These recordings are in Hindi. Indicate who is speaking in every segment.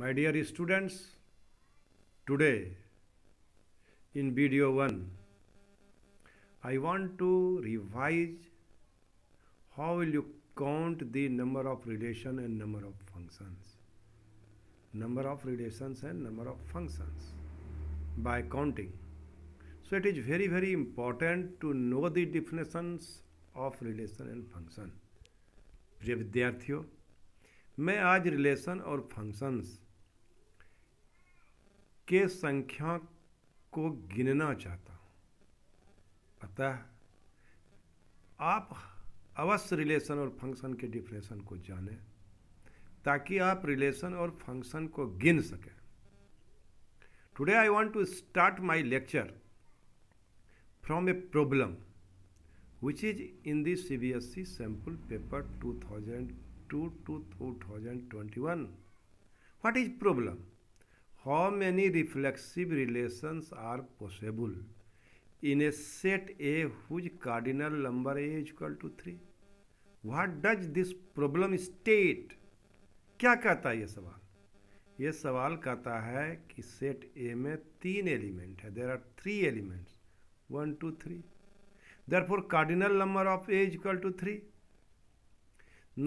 Speaker 1: My dear students, today in video 1, I want to revise how will you count the number of relation and number of functions. Number of relations and number of functions by counting. So it is very very important to know the definitions of relation and function. प्रिय विद्यार्थियों मैं आज रिलेशन और के संख्या को गिनना चाहता हूँ अतः आप अवश्य रिलेशन और फंक्शन के डिफ्रेशन को जाने ताकि आप रिलेशन और फंक्शन को गिन सकें today I want to start my lecture from a problem which paper two thousand two two two 2002 twenty 2021. What is problem how many reflexive relations are possible in a set A whose cardinal number A is equal to 3? What does this problem state? क्या कहता है ये सवाल ये सवाल कहता है कि सेट ए में तीन एलिमेंट है there are three elements one two three there four cardinal number of A is equal to three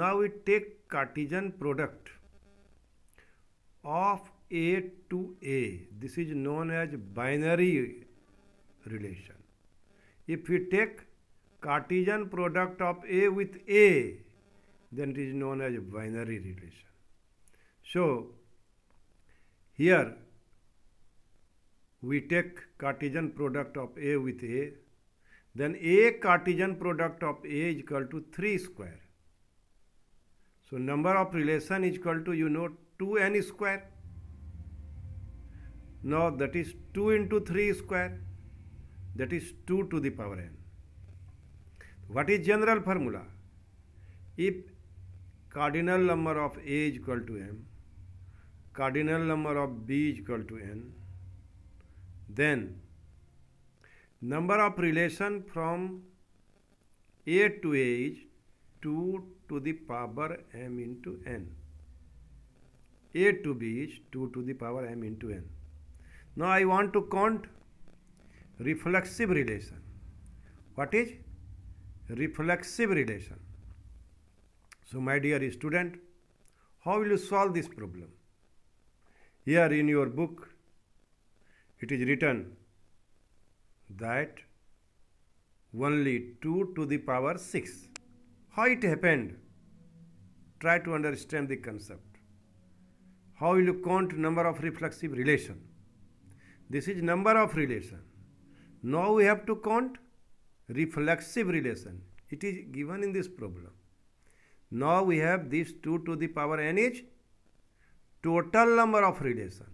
Speaker 1: now we take cartesian product of A to A. This is known as binary relation. If we take Cartesian product of A with A, then it is known as binary relation. So, here we take Cartesian product of A with A, then A Cartesian product of A is equal to 3 square. So, number of relation is equal to, you know, 2n square. Now that is 2 into 3 square. That is 2 to the power n. What is general formula? If cardinal number of a is equal to m, cardinal number of b is equal to n, then number of relation from a to a is 2 to the power m into n. a to b is 2 to the power m into n. Now I want to count reflexive relation. What is reflexive relation? So my dear student, how will you solve this problem? Here in your book, it is written that only 2 to the power 6. How it happened? Try to understand the concept. How will you count number of reflexive relation? This is number of relation. Now we have to count reflexive relation. It is given in this problem. Now we have this 2 to the power n h total number of relation.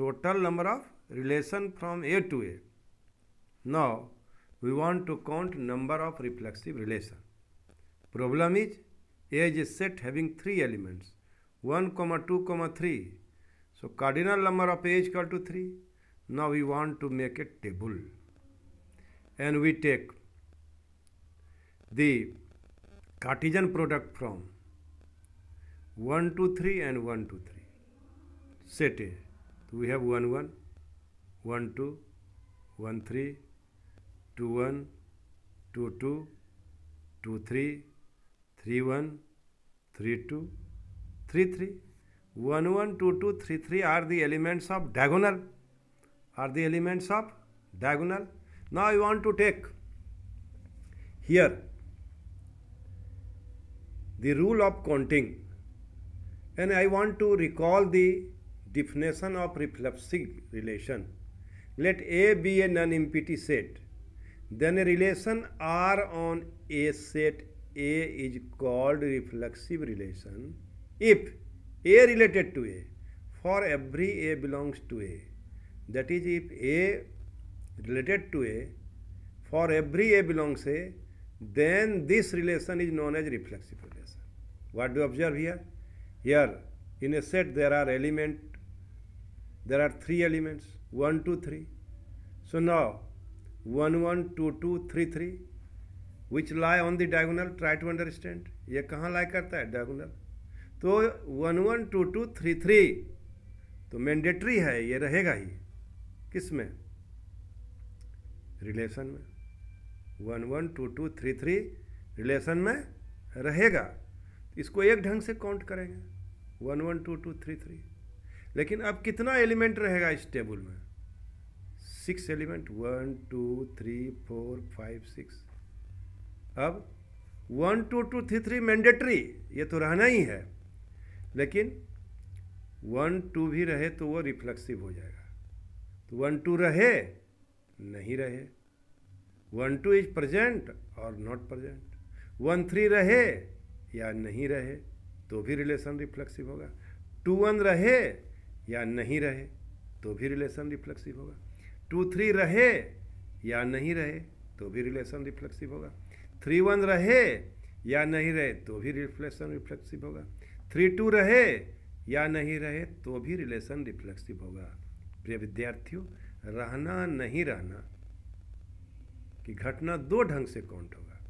Speaker 1: Total number of relation from A to A. Now we want to count number of reflexive relation. Problem is A is a set having three elements 1, comma 2, comma 3 So cardinal number of a is equal to 3. Now we want to make a table. And we take the Cartesian product from 1 to 3 and 1 to 3. Set A. So we have 1 1, 1 2, 1 3, 2 1, 2 2, 2 3, 3 1, 3 2, 3 3. 1 1 2 2 3 3 are the elements of diagonal are the elements of diagonal now I want to take here the rule of counting and I want to recall the definition of reflexive relation let A be a non-empty set then a relation R on a set A is called reflexive relation if A related to A for every A belongs to A that is if A related to A for every A belongs A then this relation is known as reflexive relation what do observe here here in A set there are element there are three elements one two three so now one one two two three three which lie on the diagonal try to understand ये कहाँ लाई करता है डायगोनल तो one one two two three three तो मैंडेटरी है ये रहेगा ही किस में रिलेशन में one one two two three three relation में रहेगा इसको एक ढंग से काउंट करेंगे one one two two three three लेकिन अब कितना एलिमेंट रहेगा इस टेबल में six element one two three four five six अब one two two three three mandatory ये तो रहना ही है लेकिन वन टू भी रहे तो वो रिफ्लेक्सिव हो जाएगा तो वन टू रहे नहीं रहे वन टू इज प्रजेंट और नॉट प्रजेंट वन थ्री रहे या नहीं रहे तो भी रिलेशन रिफ्लेक्सिव होगा टू वन रहे या नहीं रहे तो भी रिलेशन रिफ्लेक्सिव होगा टू थ्री रहे या नहीं रहे तो भी रिलेशन रिफ्लेक्सिव होगा थ्री वन रहे या नहीं रहे तो भी रिफ्लेक्शन रिफ्लेक्सिव होगा थ्री टू रहे या नहीं रहे तो भी रिलेशन रिफ्लेक्सिव होगा प्रिय विद्यार्थियों रहना नहीं रहना कि घटना दो ढंग से काउंट होगा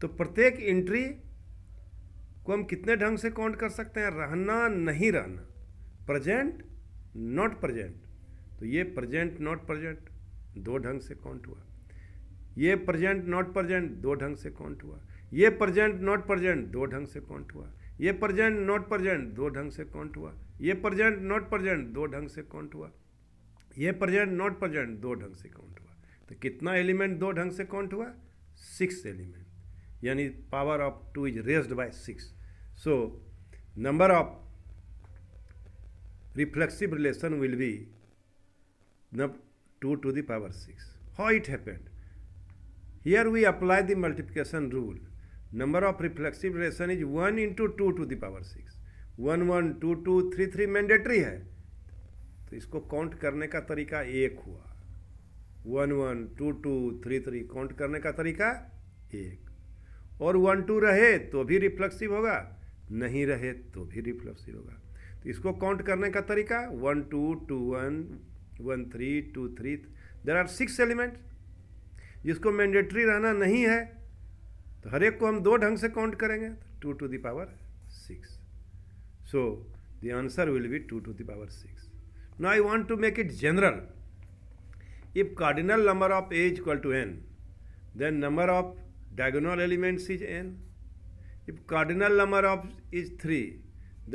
Speaker 1: तो प्रत्येक एंट्री को हम कितने ढंग से काउंट कर सकते हैं रहना नहीं रहना प्रेजेंट नॉट प्रेजेंट तो ये प्रेजेंट नॉट प्रेजेंट दो ढंग से काउंट हुआ ये प्रेजेंट नॉट प्रेजेंट दो ढंग से काउंट हुआ ये प्रेजेंट नॉट प्रेजेंट दो ढंग से काउंट हुआ ये प्रजेंट नॉट प्रजेंट दो ढंग से काउंट हुआ ये प्रजेंट नॉट प्रजेंट दो ढंग से काउंट हुआ ये प्रजेंट नॉट प्रजेंट दो ढंग से काउंट हुआ तो कितना एलिमेंट दो ढंग से काउंट हुआ सिक्स एलिमेंट यानी power of two is raised by six so number of reflexive relation will be two to the power six 6. It happened here we we the multiplication rule number of reflexive relation is one into two to the power six one one two two three three mandatory है तो इसको काउंट करने का तरीका एक हुआ one one two two three three count करने का तरीका एक और वन टू रहे तो भी रिफ्लेक्सिव होगा नहीं रहे तो भी रिफ्लेक्सिव होगा तो इसको काउंट करने का तरीका one two two one one three two three there are six element जिसको मैंडेटरी रहना नहीं है तो हर एक को हम दो ढंग से काउंट करेंगे two to the power six so the answer will be two to power six no I want to make it general if cardinal number of A is equal to n then number of diagonal elements is n if cardinal number of is three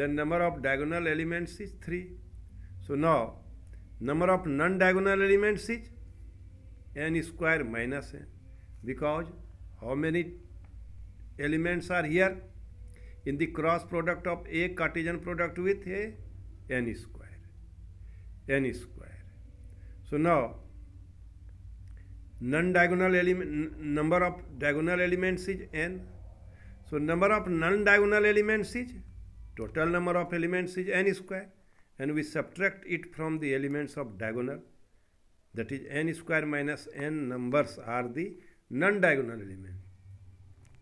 Speaker 1: then number of diagonal elements is three so no number of non diagonal elements is n square minus n because how many elements are here in the cross product of a cartesian product with a n square n square so now non-diagonal element number of diagonal elements is n so number of non-diagonal elements is total number of elements is n square and we subtract it from the elements of diagonal that is n square minus n numbers are the non-diagonal elements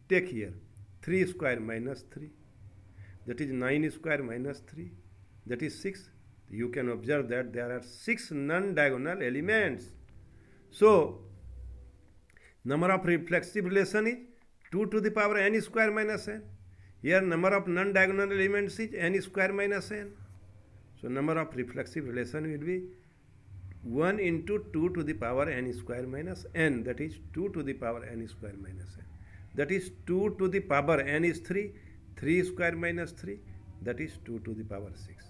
Speaker 1: Take here 3 square minus 3, that is 9 square minus 3, that is 6. You can observe that there are 6 non-diagonal elements. So, number of reflexive relation is 2 to the power n square minus n. Here number of non-diagonal elements is n square minus n. So number of reflexive relation will be 1 into 2 to the power n square minus n that is 2 to the power n square minus n. That is two to the power n is three three square minus three that is two to the power six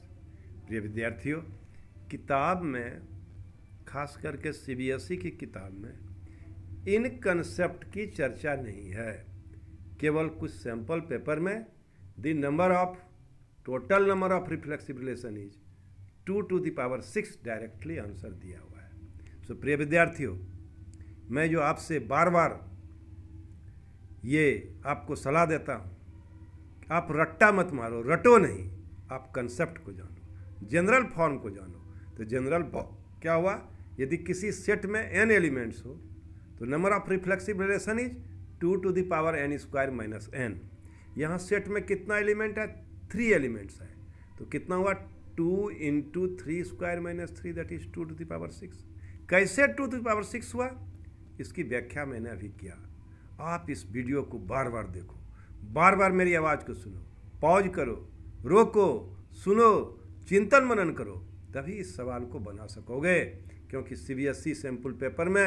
Speaker 1: प्रिय विद्यार्थियों किताब में खास करके सीबीएसई e की किताब में इन कंसेप्ट की चर्चा नहीं है केवल कुछ सैंपल पेपर में the number of total number of reflexive relation is two to the power six directly answer दिया हुआ है सो so, प्रिय विद्यार्थियों मैं जो आपसे बार बार ये आपको सलाह देता हूँ आप रट्टा मत मारो रटो नहीं आप कंसेप्ट को जानो जनरल फॉर्म को जानो तो जनरल क्या हुआ यदि किसी सेट में एन एलिमेंट्स हो तो number of reflexive relation is two to the power n square minus n यहाँ सेट में कितना एलिमेंट है थ्री एलिमेंट्स है तो कितना हुआ two into three square minus three that is two to the power six कैसे टू टू दावर सिक्स हुआ इसकी व्याख्या मैंने अभी किया आप इस वीडियो को बार बार देखो बार बार मेरी आवाज़ को सुनो पॉज करो रोको सुनो चिंतन मनन करो तभी इस सवाल को बना सकोगे क्योंकि सीबीएसई सैम्पल पेपर में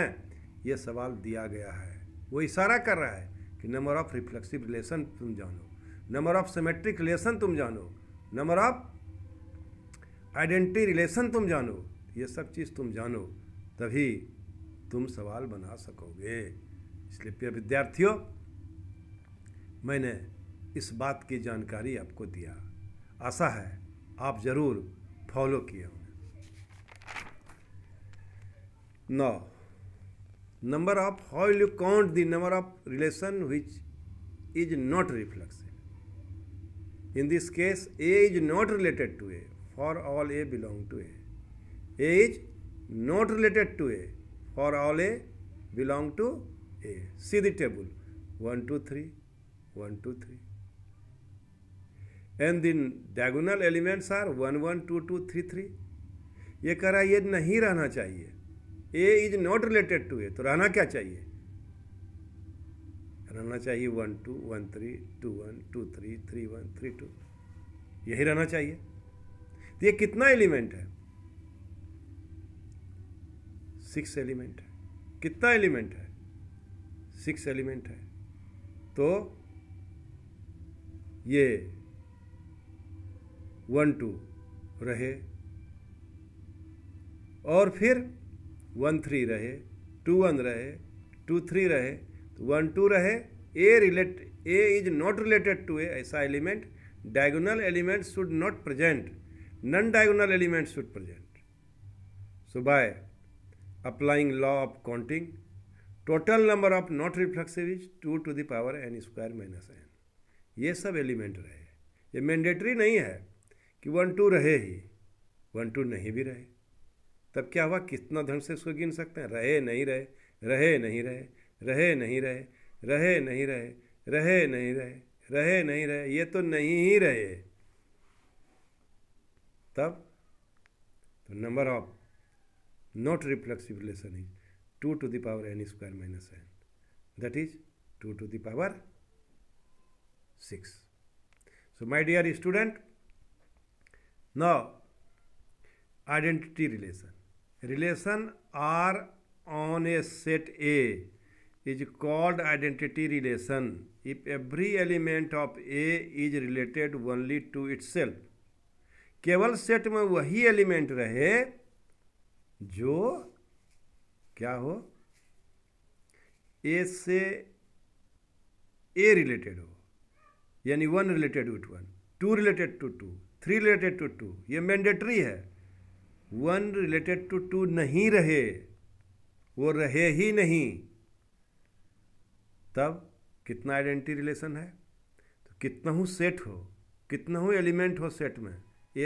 Speaker 1: यह सवाल दिया गया है वो इशारा कर रहा है कि नंबर ऑफ रिफ्लेक्सिव रिलेशन तुम जानो नंबर ऑफ सिमेट्रिक रिलेशन तुम जानो नंबर ऑफ आइडेंटिटी रिलेशन तुम जानो ये सब चीज़ तुम जानो तभी तुम सवाल बना सकोगे इसलिए प्रिय विद्यार्थियों मैंने इस बात की जानकारी आपको दिया आशा है आप जरूर फॉलो किए होंगे now number of how you count the number of relation which is not reflexive in this case A is not related to A for all A belong to A A is not related to A for all A belong to A. See the table. 1, 2, 3, 1, 2, 3. And the diagonal elements are 1, two 2, three 3, ये कह रहा है ये नहीं रहना चाहिए A is not related to A तो रहना क्या चाहिए रहना चाहिए one two one three two one two three three one three two यही रहना चाहिए तो ये कितना एलिमेंट है सिक्स एलिमेंट है कितना एलिमेंट है सिक्स एलिमेंट है तो ये वन टू रहे और फिर वन थ्री रहे टू वन रहे टू थ्री रहे तो वन टू रहे A relate A is not related to A ऐसा element diagonal element should not present non diagonal element should present so by applying law of counting total number of not reflexive is two to the power n square minus n ये सब एलिमेंट रहे ये मैंडेटरी नहीं है कि वन टू रहे ही वन टू नहीं भी रहे तब क्या हुआ कितना ढंग से इसको गिन सकते हैं रहे नहीं रहे रहे नहीं रहे रहे नहीं रहे रहे नहीं रहे रहे नहीं रहे रहे नहीं रहे ये तो नहीं ही रहे तब तो number of not reflexive relation is two to the power n square minus n that is two to the power six so my dear student न identity relation relation R on A set A is called identity relation if every element of A is related only to itself केवल सेट में वही एलिमेंट रहे जो क्या हो ए से ए रिलेटेड हो यानी one related with one two related to two three related to two ये मैंडेटरी है वन रिलेटेड टू टू नहीं रहे वो रहे ही नहीं तब कितना आइडेंटिटी रिलेशन है तो कितना हूँ सेट हो कितना हूँ एलिमेंट हो सेट में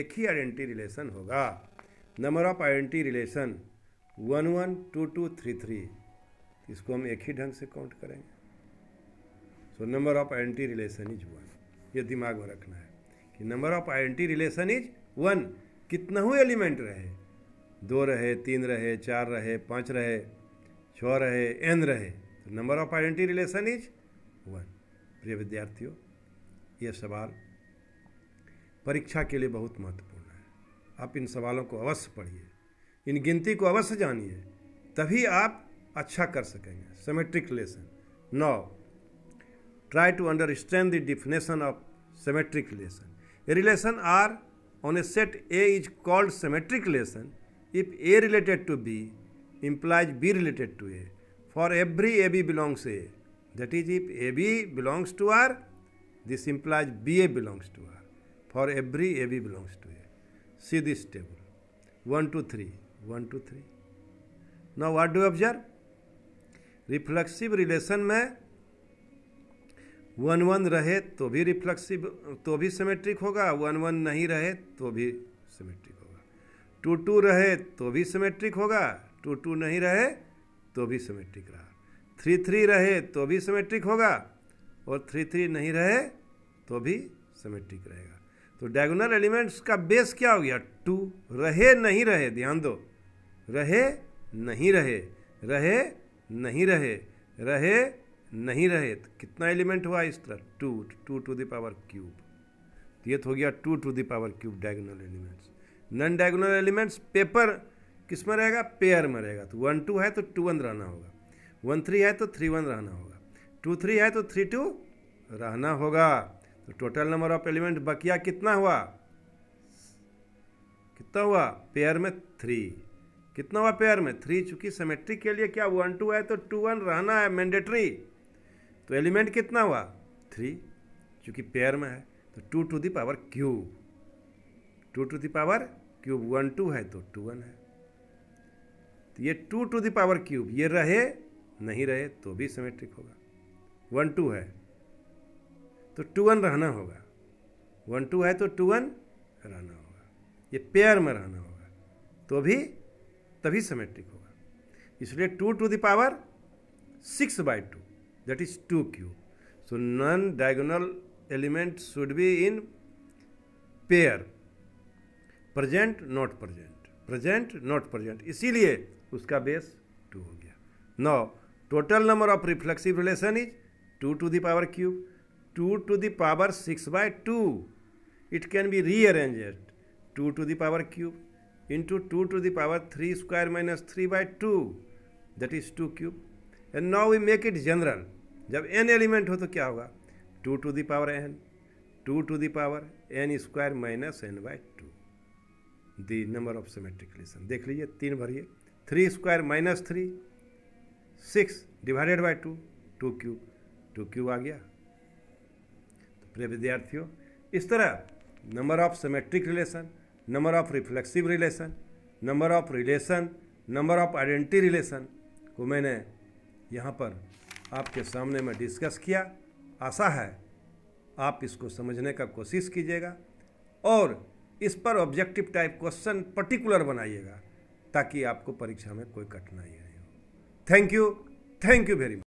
Speaker 1: एक ही आइडेंटिटी रिलेशन होगा number of identity relation one one two two three three इसको हम एक ही ढंग से काउंट करेंगे so number of identity relation is one ये दिमाग में रखना है कि number of identity relation is one कितना ही एलिमेंट रहे दो रहे तीन रहे चार रहे पाँच रहे छः रहे एन रहे तो number of identity relation is one प्रिय विद्यार्थियों ये सवाल परीक्षा के लिए बहुत महत्वपूर्ण है आप इन सवालों को अवश्य पढ़िए इन गिनती को अवश्य जानिए तभी आप अच्छा कर सकेंगे symmetric lesson now try to understand the definition of symmetric lesson relation R on A set A is called symmetric lesson if A related to b implies b related to A for every a b belongs A that is if a b belongs to R this implies b a belongs to R for every a b belongs to A c this table one two three one two three now what do observe reflexive relation में वन वन रहे तो भी रिफ्लेक्सिव तो भी सिमेट्रिक होगा वन वन नहीं रहे तो भी सिमेट्रिक होगा टू टू रहे तो भी सिमेट्रिक होगा टू टू नहीं रहे तो भी सिमेट्रिक रहा थ्री थ्री रहे तो भी सिमेट्रिक होगा और थ्री थ्री नहीं रहे तो भी सिमेट्रिक रहेगा तो डायगोनल एलिमेंट्स का बेस क्या हो गया टू रहे नहीं रहे ध्यान दो रहे नहीं रहे रहे नहीं रहे रहे नहीं रहे तो कितना एलिमेंट हुआ इस तरह two two to the power cube ये तो हो गया two to the power cube diagonal elements non diagonal elements paper किस में रहेगा पेयर में रहेगा तो वन टू है तो टू वन रहना होगा वन थ्री है तो थ्री वन रहना होगा टू थ्री है तो थ्री टू रहना होगा तो टोटल नंबर ऑफ एलिमेंट बकिया कितना हुआ कितना हुआ पेयर में थ्री कितना हुआ पेयर में थ्री चूंकि सेमेट्रिक के लिए क्या वन टू है तो टू वन रहना है मैंडेटरी तो एलिमेंट कितना हुआ थ्री चूंकि पेयर में है तो two to the power cube two to the power cube one two है तो टू वन है तो ये two to the power cube ये रहे नहीं रहे तो भी सिमेट्रिक होगा वन टू है तो टू वन रहना होगा वन टू है तो टू वन रहना होगा ये पेयर में रहना होगा तो भी तभी सिमेट्रिक होगा इसलिए two to the power six by two that is two cube so non diagonal element should be in pair present not present present not present इसीलिए उसका बेस टू हो गया now total number of reflexive relation is two to the cube two to the power six by two it can be rearranged two to the cube into 2 to the power 3 square minus 3 by 2 that is 2 cube and now we make it general जब n एलिमेंट हो तो क्या होगा 2 to the power n 2 to the power n square minus n by two the number of symmetric relation देख लीजिए तीन भरिए three square minus three six divided by two two cube two cube आ गया तो प्रिय विद्यार्थियों इस तरह number of symmetric relation number of reflexive relation number of relation number of identity relation को मैंने यहाँ पर आपके सामने में डिस्कस किया आशा है आप इसको समझने का कोशिश कीजिएगा और इस पर ऑब्जेक्टिव टाइप क्वेश्चन पर्टिकुलर बनाइएगा ताकि आपको परीक्षा में कोई कठिनाई नहीं हो thank you thank you very much